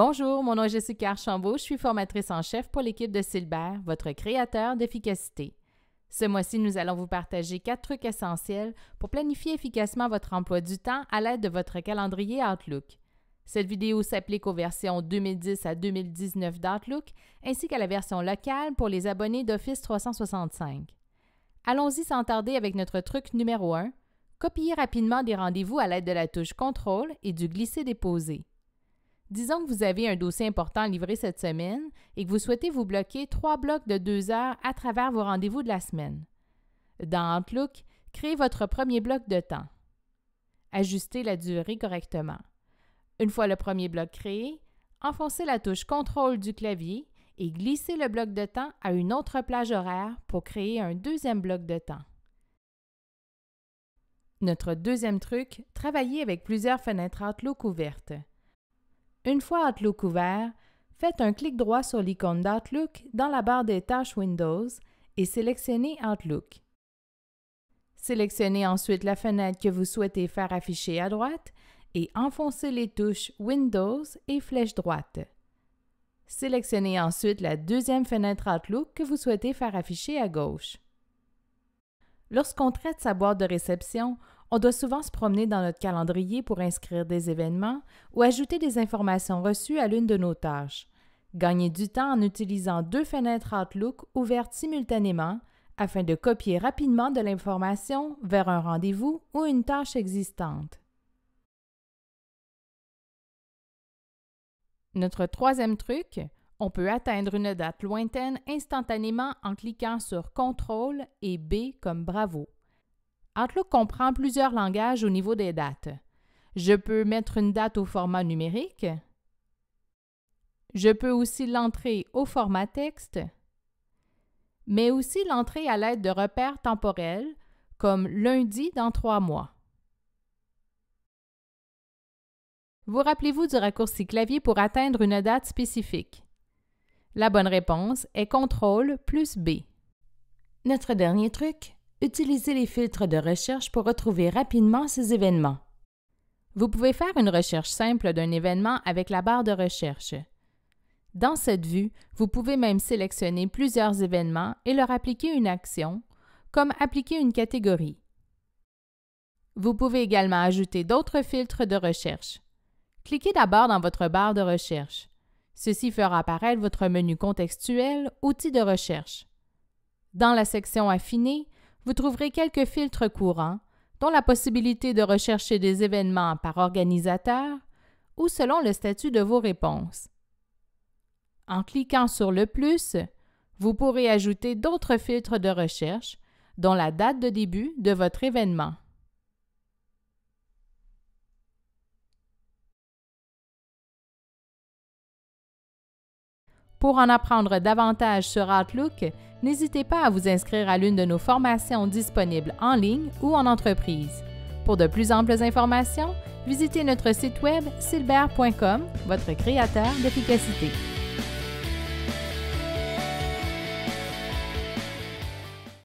Bonjour, mon nom est Jessica Archambault, je suis formatrice en chef pour l'équipe de Silbert, votre créateur d'efficacité. Ce mois-ci, nous allons vous partager quatre trucs essentiels pour planifier efficacement votre emploi du temps à l'aide de votre calendrier Outlook. Cette vidéo s'applique aux versions 2010 à 2019 d'Outlook ainsi qu'à la version locale pour les abonnés d'Office 365. Allons-y sans tarder avec notre truc numéro 1, copier rapidement des rendez-vous à l'aide de la touche Contrôle et du glisser-déposer. Disons que vous avez un dossier important à livrer cette semaine et que vous souhaitez vous bloquer trois blocs de deux heures à travers vos rendez-vous de la semaine. Dans Outlook, créez votre premier bloc de temps. Ajustez la durée correctement. Une fois le premier bloc créé, enfoncez la touche Contrôle du clavier et glissez le bloc de temps à une autre plage horaire pour créer un deuxième bloc de temps. Notre deuxième truc, travaillez avec plusieurs fenêtres Outlook ouvertes. Une fois Outlook ouvert, faites un clic droit sur l'icône d'Outlook dans la barre des tâches Windows et sélectionnez Outlook. Sélectionnez ensuite la fenêtre que vous souhaitez faire afficher à droite et enfoncez les touches Windows et flèche droite. Sélectionnez ensuite la deuxième fenêtre Outlook que vous souhaitez faire afficher à gauche. Lorsqu'on traite sa boîte de réception, on doit souvent se promener dans notre calendrier pour inscrire des événements ou ajouter des informations reçues à l'une de nos tâches. Gagner du temps en utilisant deux fenêtres Outlook ouvertes simultanément afin de copier rapidement de l'information vers un rendez-vous ou une tâche existante. Notre troisième truc, on peut atteindre une date lointaine instantanément en cliquant sur CTRL et B comme bravo. Outlook comprend plusieurs langages au niveau des dates. Je peux mettre une date au format numérique. Je peux aussi l'entrer au format texte, mais aussi l'entrer à l'aide de repères temporels comme lundi dans trois mois. Vous rappelez-vous du raccourci clavier pour atteindre une date spécifique? La bonne réponse est CTRL plus B. Notre dernier truc, utilisez les filtres de recherche pour retrouver rapidement ces événements. Vous pouvez faire une recherche simple d'un événement avec la barre de recherche. Dans cette vue, vous pouvez même sélectionner plusieurs événements et leur appliquer une action, comme appliquer une catégorie. Vous pouvez également ajouter d'autres filtres de recherche. Cliquez d'abord dans votre barre de recherche. Ceci fera apparaître votre menu contextuel Outils de recherche. Dans la section Affiner, vous trouverez quelques filtres courants, dont la possibilité de rechercher des événements par organisateur ou selon le statut de vos réponses. En cliquant sur le plus, vous pourrez ajouter d'autres filtres de recherche, dont la date de début de votre événement. Pour en apprendre davantage sur Outlook, n'hésitez pas à vous inscrire à l'une de nos formations disponibles en ligne ou en entreprise. Pour de plus amples informations, visitez notre site web silber.com, votre créateur d'efficacité.